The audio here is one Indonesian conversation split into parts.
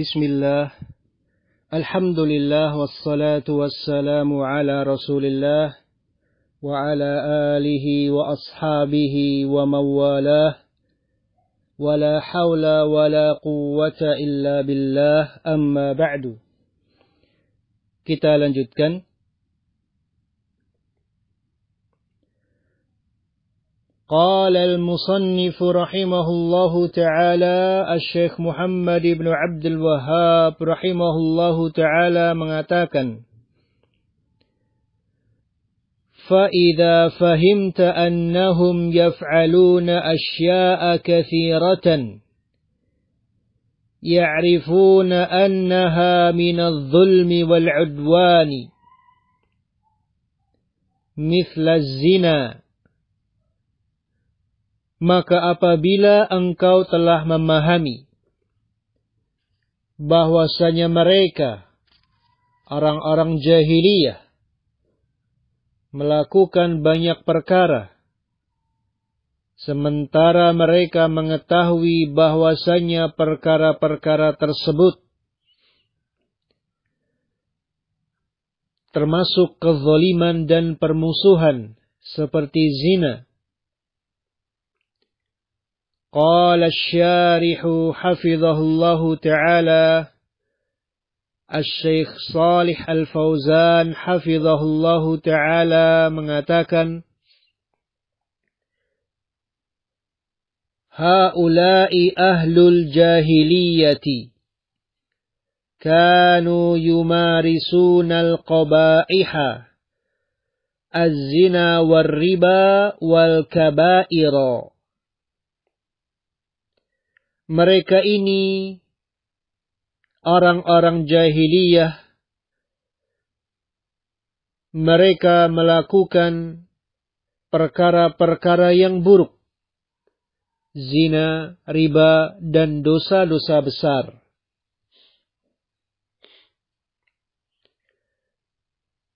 بسم الله الحمد لله والصلاة والسلام على رسول الله وعلى آله وأصحابه ومن والاه ولا حول ولا قوة إلا بالله أما بعد kita lanjutkan قال المصنف رحمه الله تعالى الشيخ محمد بن عبد الوهاب رحمه الله تعالى mengatakan فإذا فهمت أنهم يفعلون أشياء كثيرة يعرفون أنها من الظلم والعدوان مثل الزنا maka apabila engkau telah memahami bahwasanya mereka orang-orang jahiliyah melakukan banyak perkara sementara mereka mengetahui bahwasanya perkara-perkara tersebut termasuk kezaliman dan permusuhan seperti zina قال الشارح حفظه الله تعالى الشيخ صالح الفوزان حفظه الله تعالى من mengatakan هؤلاء أهل الجاهلية كانوا يمارسون القبائح الزنا والربا والكبائر mereka ini orang-orang jahiliyah. Mereka melakukan perkara-perkara yang buruk. Zina, riba, dan dosa-dosa besar.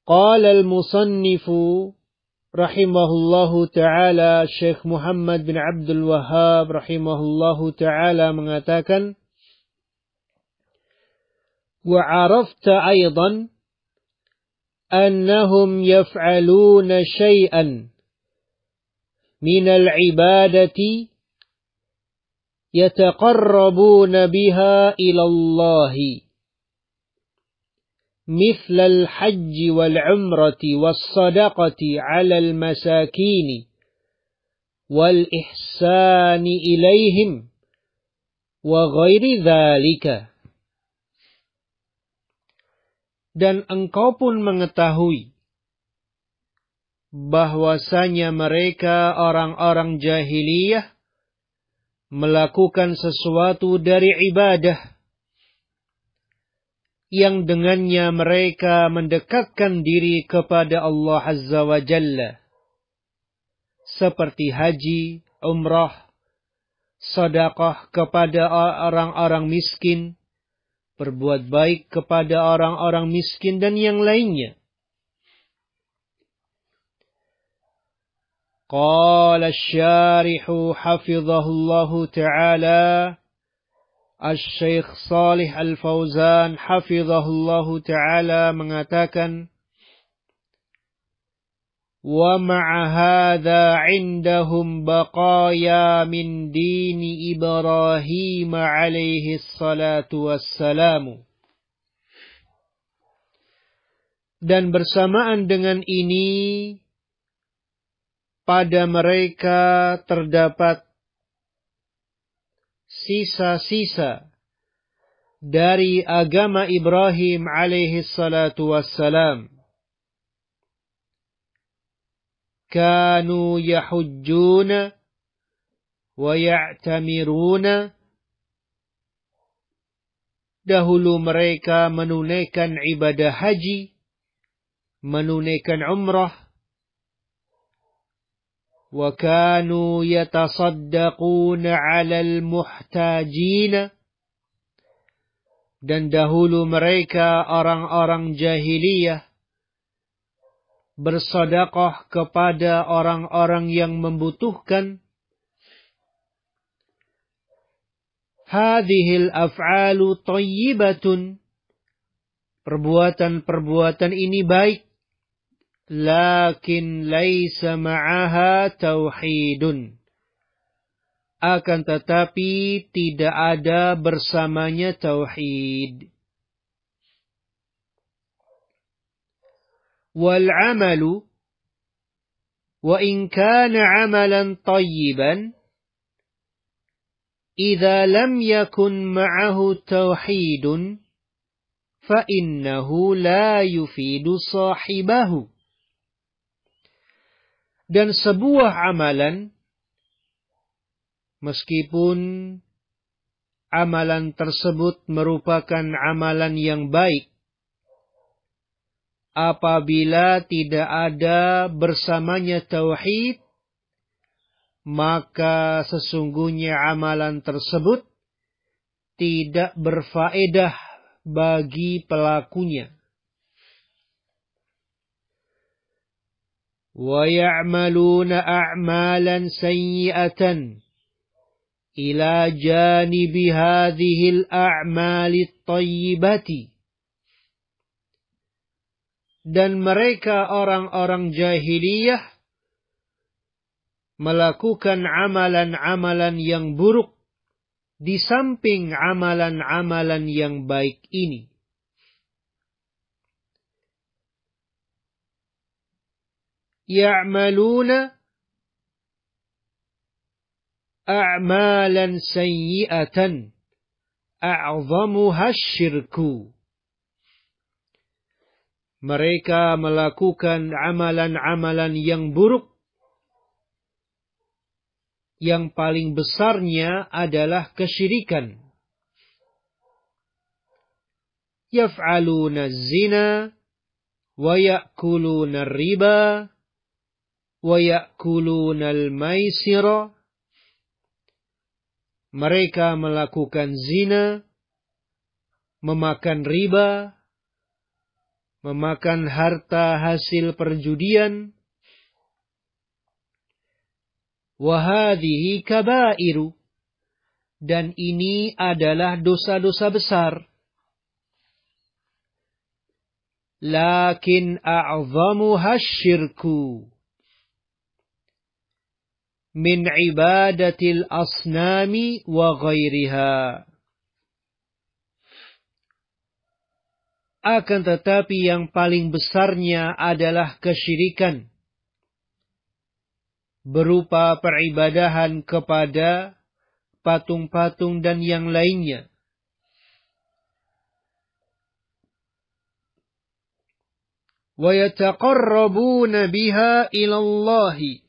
Qala al-musannifu رحمه الله taala Syekh Muhammad bin Abdul Wahab rahimahullahu taala mengatakan wa arafta aidan annahum yaf'aluna syai'an min al-ibadati yataqarrabuna biha ila Allahi مثل الحج والعمرة والصدقة على المساكين والإحسان إليهم وغير ذلك dan engkau pun mengetahui bahwasanya mereka orang-orang jahiliyah melakukan sesuatu dari ibadah yang dengannya mereka mendekatkan diri kepada Allah Azza wa Jalla. Seperti haji, umrah, sedekah kepada orang-orang miskin, berbuat baik kepada orang-orang miskin dan yang lainnya. قال الشارح حفظه taala Al-Syeikh Salih Al-Fauzan hafizahullah ta'ala mengatakan Wa ma'ahada indahum baqaya min dini Ibrahim alaihi salatu Dan bersamaan dengan ini pada mereka terdapat sisa-sisa dari agama Ibrahim alaihi salatu wassalam. Kanu yahujjuna wa ya'tamiruna Dahulu mereka menunaikan ibadah haji, menunaikan umrah, وكانوا يتصدقون على المحتاجين dan dahulu mereka orang-orang jahiliyah bersedekah kepada orang-orang yang membutuhkan. هذه الافعال طيبه Perbuatan-perbuatan ini baik. lakin ليس ma'aha tauhidun akan tetapi tidak ada bersamanya tauhid wal amalu wa in kana amalan tayyiban إذا لم يكن معه توحيد فإنه لا يفيد صاحبه dan sebuah amalan meskipun amalan tersebut merupakan amalan yang baik apabila tidak ada bersamanya tauhid maka sesungguhnya amalan tersebut tidak berfaedah bagi pelakunya. ويعملون أعمالا سيئة إلى جانب هذه الأعمال الطيبة dan mereka orang-orang jahiliyah melakukan amalan-amalan yang buruk di samping amalan-amalan yang baik ini. يعملون أعمالا سيئة أعظمها الشرك mereka melakukan amalan-amalan yang buruk yang paling besarnya adalah kesyirikan yaf'aluna zina wa ya'kuluna riba wa ya'kulunal mereka melakukan zina, memakan riba, memakan harta hasil perjudian. Wahadihi kabairu. Dan ini adalah dosa-dosa besar. Lakin a'zamu hasyirku min ibadatil asnami wa ghairiha. Akan tetapi yang paling besarnya adalah kesyirikan. Berupa peribadahan kepada patung-patung dan yang lainnya. وَيَتَقَرَّبُونَ بِهَا إِلَى اللَّهِ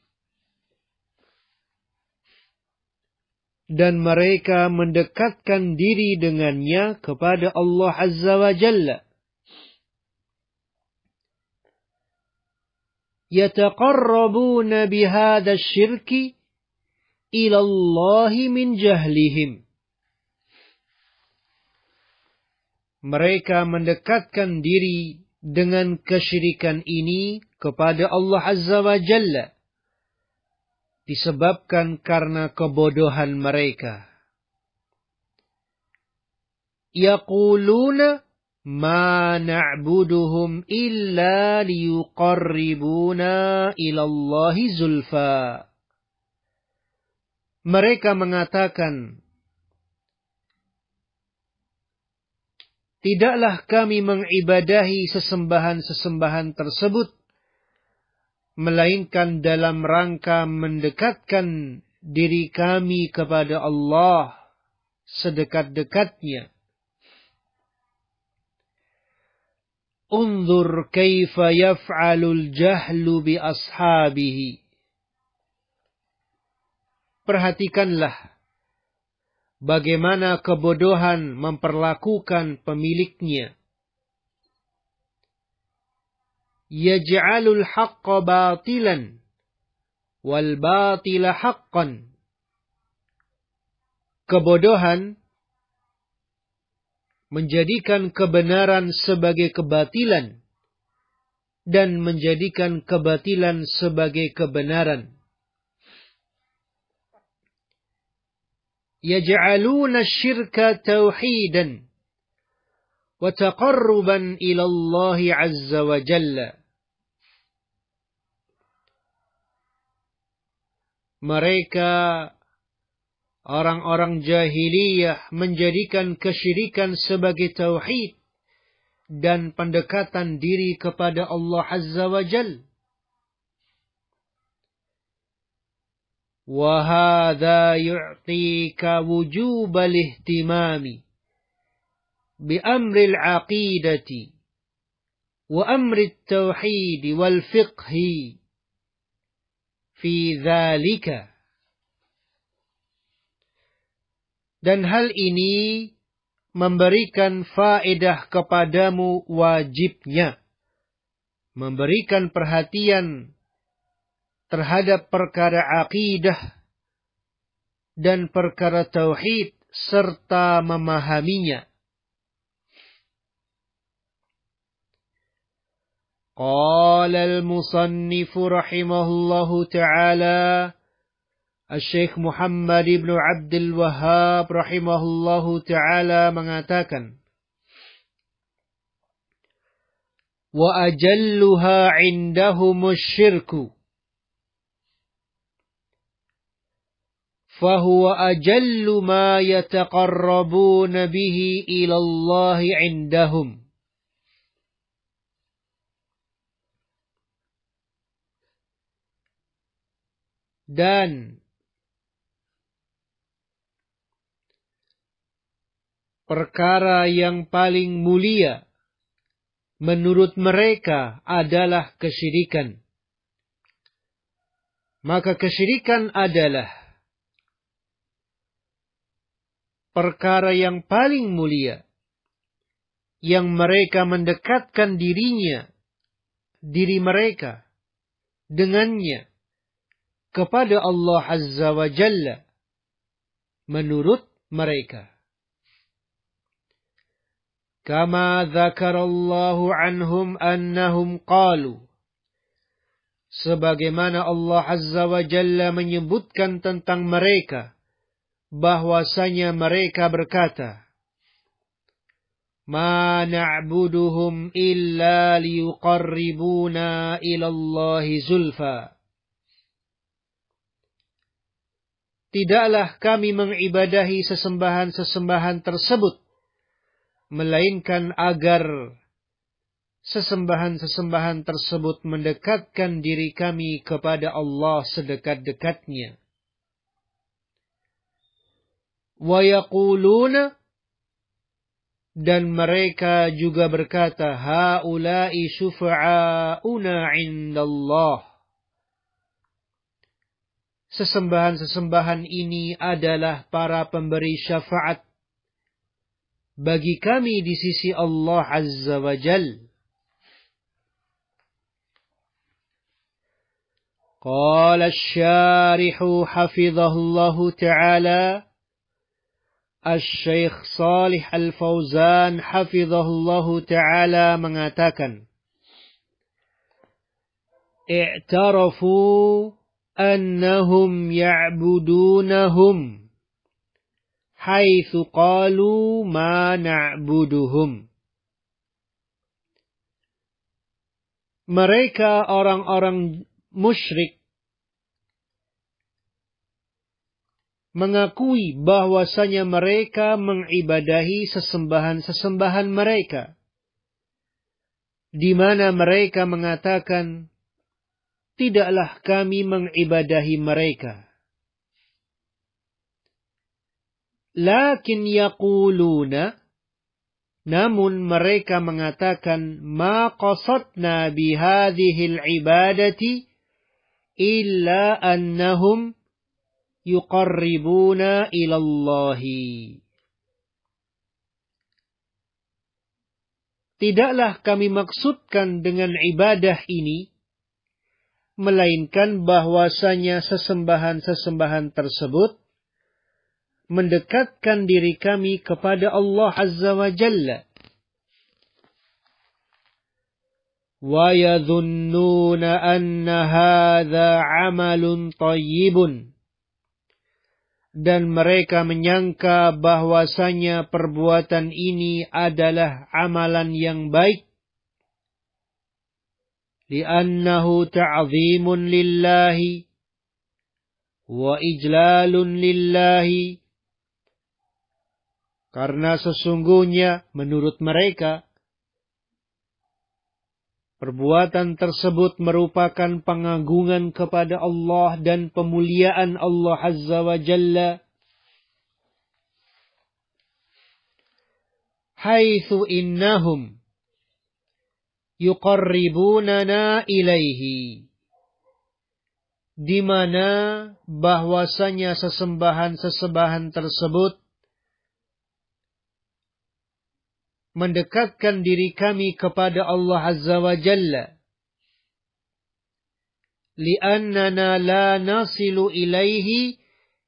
dan mereka mendekatkan diri dengannya kepada Allah Azza wa Jalla. Yataqarrabuna bihada syirki min jahlihim. Mereka mendekatkan diri dengan kesyirikan ini kepada Allah Azza wa Jalla disebabkan karena kebodohan mereka. Yaquluna ma na'buduhum illa liyuqarribuna ilallahi zulfa. Mereka mengatakan, Tidaklah kami mengibadahi sesembahan-sesembahan tersebut melainkan dalam rangka mendekatkan diri kami kepada Allah sedekat-dekatnya. Unzur kaifa yaf'alul jahlu bi ashabihi. Perhatikanlah bagaimana kebodohan memperlakukan pemiliknya yaj'alul haqqa batilan wal batila Kebodohan menjadikan kebenaran sebagai kebatilan dan menjadikan kebatilan sebagai kebenaran. Yaj'aluna syirka tauhidan وتقربا إلى الله عز وجل mereka orang-orang jahiliyah menjadikan kesyirikan sebagai tauhid dan pendekatan diri kepada Allah Azza wa Jal. وَهَذَا يُعْطِيكَ وُجُوبَ ihtimami بأمر العقيدة وأمر التوحيد والفقه في ذلك dan hal ini memberikan faedah kepadamu wajibnya memberikan perhatian terhadap perkara akidah dan perkara tauhid serta memahaminya قال المصنف رحمه الله تعالى الشيخ محمد بن عبد الوهاب رحمه الله تعالى مناتاكا وأجلها عندهم الشرك فهو أجل ما يتقربون به إلى الله عندهم dan perkara yang paling mulia menurut mereka adalah kesyirikan. Maka kesyirikan adalah perkara yang paling mulia yang mereka mendekatkan dirinya, diri mereka dengannya kepada Allah Azza wa Jalla menurut mereka. Kama Allah anhum annahum qalu. Sebagaimana Allah Azza wa Jalla menyebutkan tentang mereka, bahwasanya mereka berkata, Ma na'buduhum illa ila ilallahi zulfa. tidaklah kami mengibadahi sesembahan-sesembahan tersebut, melainkan agar sesembahan-sesembahan tersebut mendekatkan diri kami kepada Allah sedekat-dekatnya. وَيَقُولُونَ dan mereka juga berkata, Haulai syufa'auna indallah Sesembahan-sesembahan ini adalah para pemberi syafaat bagi kami di sisi Allah Azza wa Jal. قال الشارح حفظه الله تعالى الشيخ صالح الفوزان حفظه الله تعالى mengatakan اعترفوا أنهم يعبدونهم حيث قالوا ما نعبدهم Mereka orang-orang musyrik mengakui bahwasanya mereka mengibadahi sesembahan-sesembahan mereka, di mana mereka mengatakan, tidaklah kami mengibadahi mereka. Lakin yaquluna, namun mereka mengatakan, Ma qasadna bihadihil ibadati, illa annahum yuqarribuna ilallahi. Tidaklah kami maksudkan dengan ibadah ini, melainkan bahwasanya sesembahan-sesembahan tersebut mendekatkan diri kami kepada Allah Azza wa Jalla. Dan mereka menyangka bahwasanya perbuatan ini adalah amalan yang baik. لأنه تعظيم لله وإجلال لله karena sesungguhnya menurut mereka perbuatan tersebut merupakan pengagungan kepada Allah dan pemuliaan Allah Azza wa Jalla haitsu innahum yuqarribunana ilaihi di mana bahwasanya sesembahan-sesembahan tersebut mendekatkan diri kami kepada Allah Azza wa Jalla li'annana la nasilu ilaihi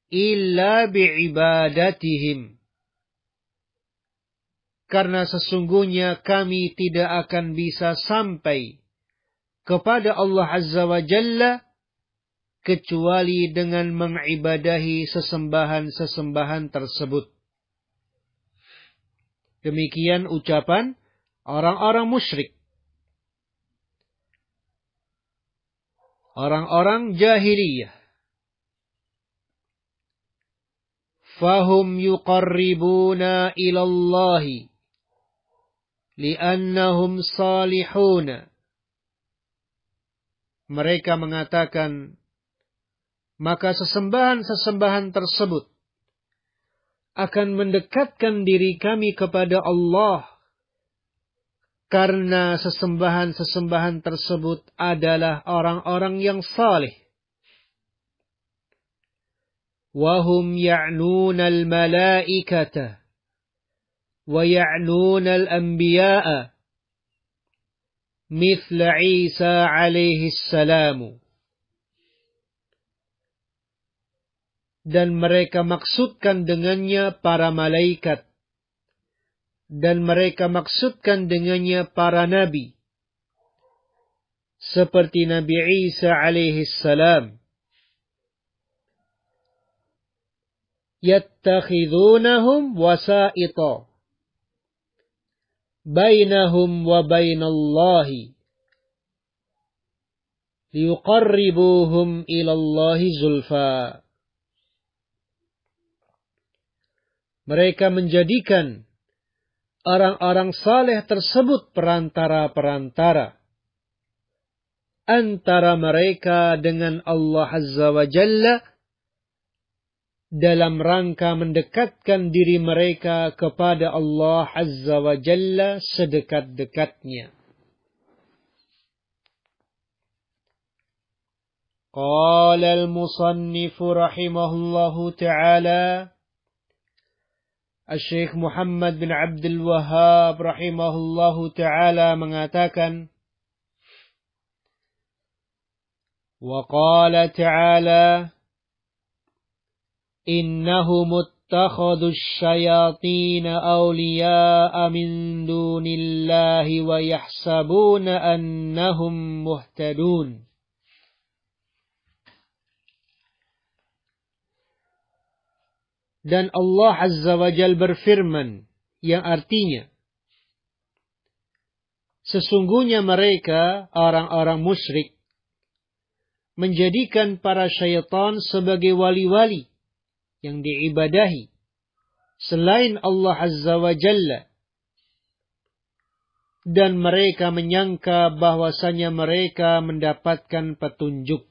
illa bi'ibadatihim karena sesungguhnya kami tidak akan bisa sampai kepada Allah Azza wa Jalla kecuali dengan mengibadahi sesembahan-sesembahan tersebut. Demikian ucapan orang-orang musyrik. Orang-orang jahiliyah. Fahum yuqarribuna ilallahi li'annahum salihuna. Mereka mengatakan, maka sesembahan-sesembahan tersebut akan mendekatkan diri kami kepada Allah karena sesembahan-sesembahan tersebut adalah orang-orang yang saleh. Wahum ya'nun al-malaikata ويعنون الأنبياء مثل عيسى عليه السلام dan mereka maksudkan dengannya para malaikat dan mereka maksudkan dengannya para nabi seperti Nabi Isa alaihi salam yattakhidunahum wasaita بينهم وبين الله ليقربوهم إلى الله زلفا. Mereka menjadikan orang-orang saleh tersebut perantara-perantara antara mereka dengan Allah Azza wa Jalla dalam rangka mendekatkan diri mereka kepada Allah Azza wa Jalla sedekat-dekatnya. قال المصنف رحمه الله تعالى الشيخ محمد بن عبد الوهاب رحمه الله تعالى مناتاكا وقال تعالى إنه اتخذوا الشياطين أولياء من دون الله ويحسبون أنهم مهتدون Dan Allah Azza wa Jal berfirman yang artinya Sesungguhnya mereka orang-orang musyrik menjadikan para syaitan sebagai wali-wali yang diibadahi selain Allah Azza wa Jalla dan mereka menyangka bahwasanya mereka mendapatkan petunjuk.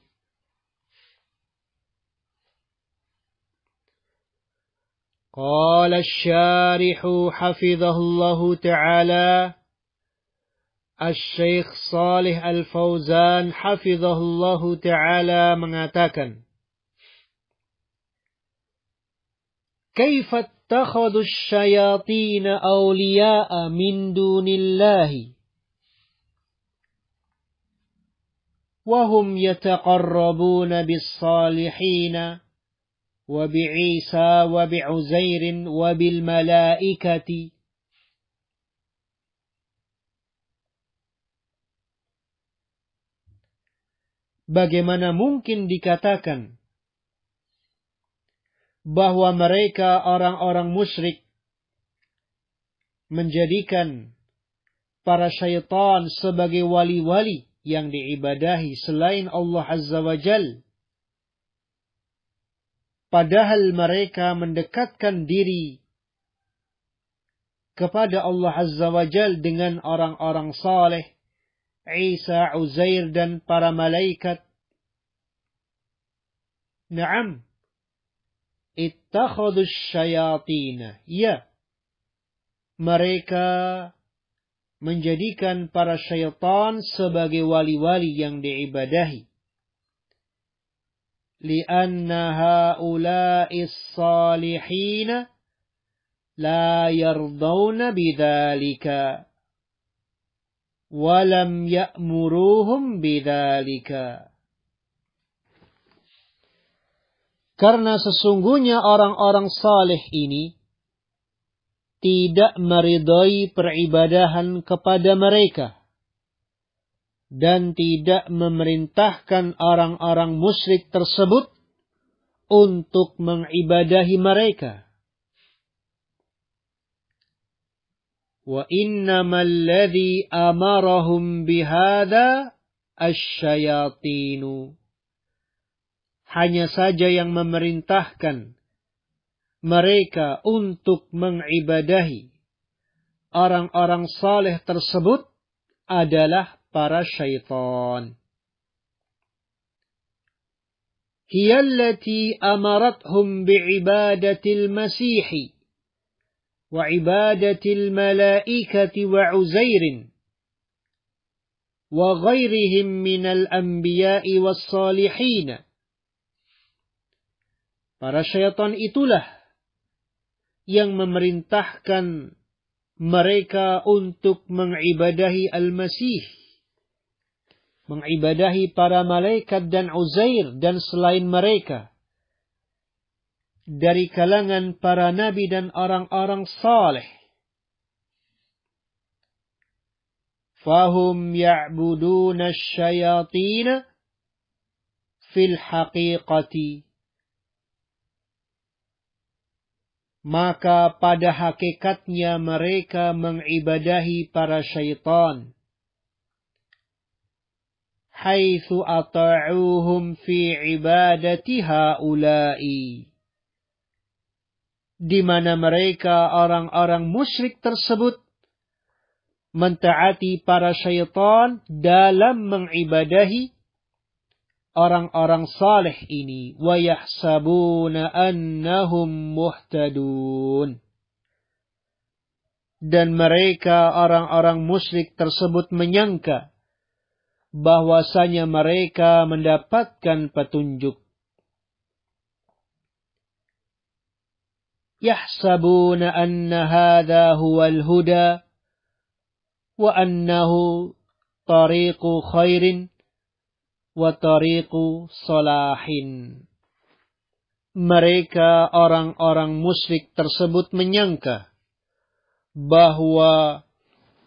قال الشارح حفظه الله تعالى الشيخ Salih Al Fauzan حفظه الله تعالى mengatakan كيف اتخذوا الشياطين أولياء من دون الله وهم يتقربون بالصالحين وبعيسى وبعزير وبالملائكة Bagaimana mungkin dikatakan bahwa mereka orang-orang musyrik menjadikan para syaitan sebagai wali-wali yang diibadahi selain Allah Azza wa Jal. Padahal mereka mendekatkan diri kepada Allah Azza wa Jal dengan orang-orang saleh, Isa, Uzair dan para malaikat. Naam, ittakhadus syayatin. Ya, mereka menjadikan para syaitan sebagai wali-wali yang diibadahi. Lianna haula'is salihina la yardawna bidhalika. Walam ya'muruhum bidhalika. Karena sesungguhnya orang-orang saleh ini tidak meridai peribadahan kepada mereka dan tidak memerintahkan orang-orang musyrik tersebut untuk mengibadahi mereka. Wa innama alladhi amarahum bihada asyayatinu. As hanya saja yang memerintahkan mereka untuk mengibadahi orang-orang saleh tersebut adalah para syaitan. هي التي أمرتهم بعبادة المسيح وعبادة الملائكة وعزير وغيرهم من الأنبياء والصالحين Para syaitan itulah yang memerintahkan mereka untuk mengibadahi Al-Masih. Mengibadahi para malaikat dan Uzair dan selain mereka. Dari kalangan para nabi dan orang-orang saleh. Fahum ya'buduna syayatina fil haqiqati maka pada hakikatnya mereka mengibadahi para syaitan. Haythu ata'uhum fi ibadati haula'i. Di mana mereka orang-orang musyrik tersebut mentaati para syaitan dalam mengibadahi orang-orang saleh ini wa yahsabuna annahum muhtadun dan mereka orang-orang musyrik tersebut menyangka bahwasanya mereka mendapatkan petunjuk yahsabuna anna hadha huwal huda wa annahu tariqu khairin wa tariqu salahin. Mereka orang-orang musyrik tersebut menyangka bahwa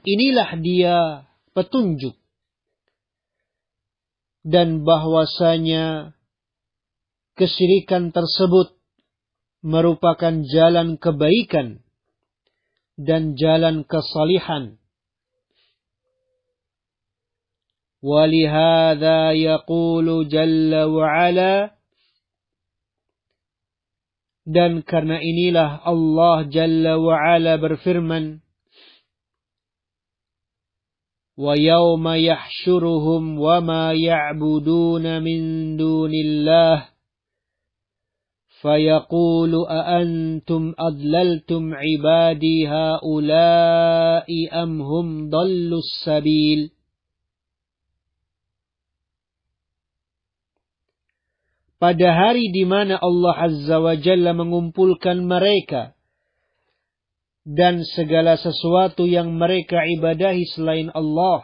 inilah dia petunjuk dan bahwasanya kesirikan tersebut merupakan jalan kebaikan dan jalan kesalihan ولهذا يقول جل وعلا dan karena inilah Allah Jalla wa'ala berfirman وَيَوْمَ يَحْشُرُهُمْ وَمَا يَعْبُدُونَ مِنْ دُونِ اللَّهِ فَيَقُولُ أَأَنْتُمْ أَضْلَلْتُمْ عِبَادِي هَؤُلَاءِ أَمْ هُمْ ضَلُّوا السَّبِيلِ pada hari di mana Allah Azza wa Jalla mengumpulkan mereka dan segala sesuatu yang mereka ibadahi selain Allah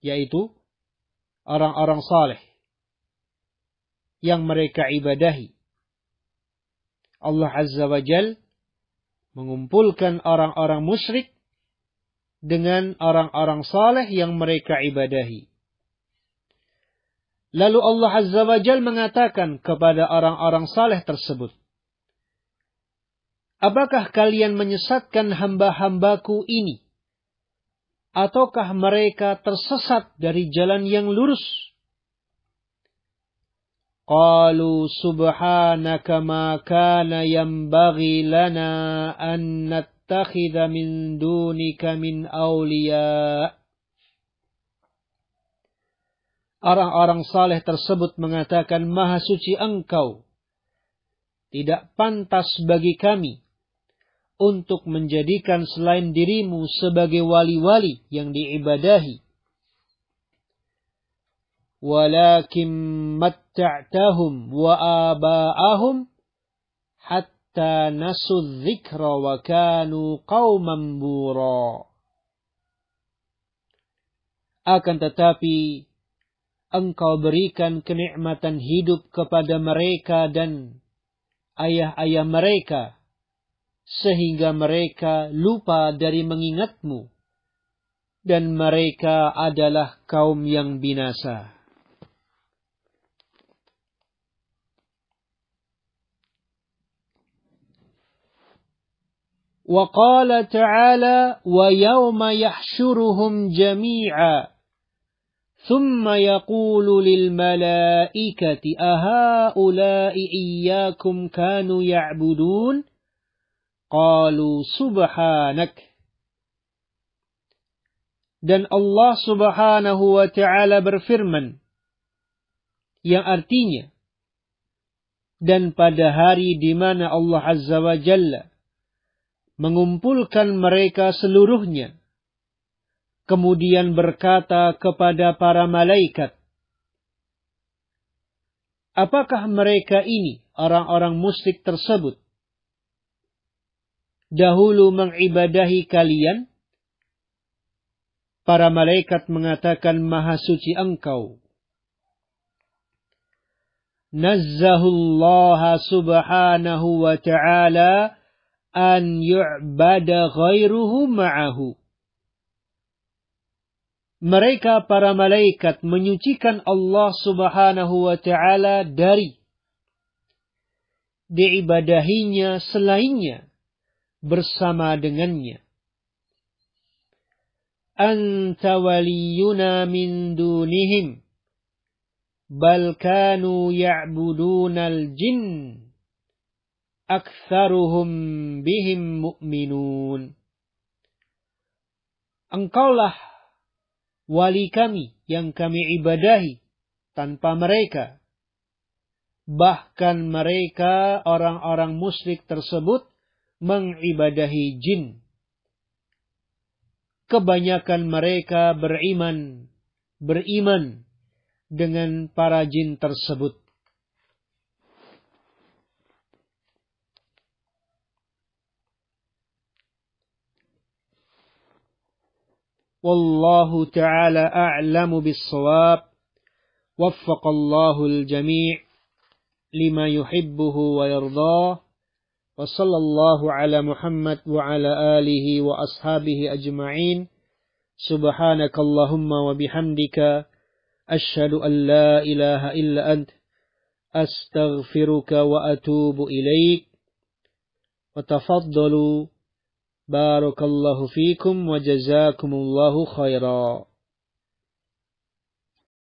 yaitu orang-orang saleh yang mereka ibadahi Allah Azza wa Jalla mengumpulkan orang-orang musyrik dengan orang-orang saleh yang mereka ibadahi Lalu Allah Azza wa Jal mengatakan kepada orang-orang saleh tersebut, Apakah kalian menyesatkan hamba-hambaku ini? Ataukah mereka tersesat dari jalan yang lurus? Qalu subhanaka ma kana yambaghi lana an nattakhidha min dunika min awliya' orang-orang saleh tersebut mengatakan, Maha suci engkau. Tidak pantas bagi kami untuk menjadikan selain dirimu sebagai wali-wali yang diibadahi. Walakin matta'tahum wa aba'ahum hatta nasu dzikra wa kanu qauman bura. Akan tetapi engkau berikan kenikmatan hidup kepada mereka dan ayah-ayah mereka, sehingga mereka lupa dari mengingatmu, dan mereka adalah kaum yang binasa. وقال تعالى ويوم يحشرهم جميعا ثم يقول للملائكة أهؤلاء إياكم كانوا يعبدون قالوا سبحانك dan Allah subhanahu wa ta'ala berfirman yang artinya dan pada hari di mana Allah azza wa jalla mengumpulkan mereka seluruhnya kemudian berkata kepada para malaikat, Apakah mereka ini, orang-orang musyrik tersebut, dahulu mengibadahi kalian? Para malaikat mengatakan maha suci engkau. Nazzahullah subhanahu wa ta'ala an yu'bada ghairuhu ma'ahu mereka para malaikat menyucikan Allah Subhanahu wa taala dari diibadahinya selainnya bersama dengannya. Anta waliyuna min dunihim bal kanu ya'budunal jinn aktsaruhum bihim mu'minun Engkaulah wali kami yang kami ibadahi tanpa mereka. Bahkan mereka orang-orang musyrik tersebut mengibadahi jin. Kebanyakan mereka beriman, beriman dengan para jin tersebut. والله تعالى أعلم بالصواب وفق الله الجميع لما يحبه ويرضاه وصلى الله على محمد وعلى آله وأصحابه أجمعين سبحانك اللهم وبحمدك أشهد أن لا إله إلا أنت أستغفرك وأتوب إليك وتفضلوا بارك الله فيكم وجزاكم الله خيرا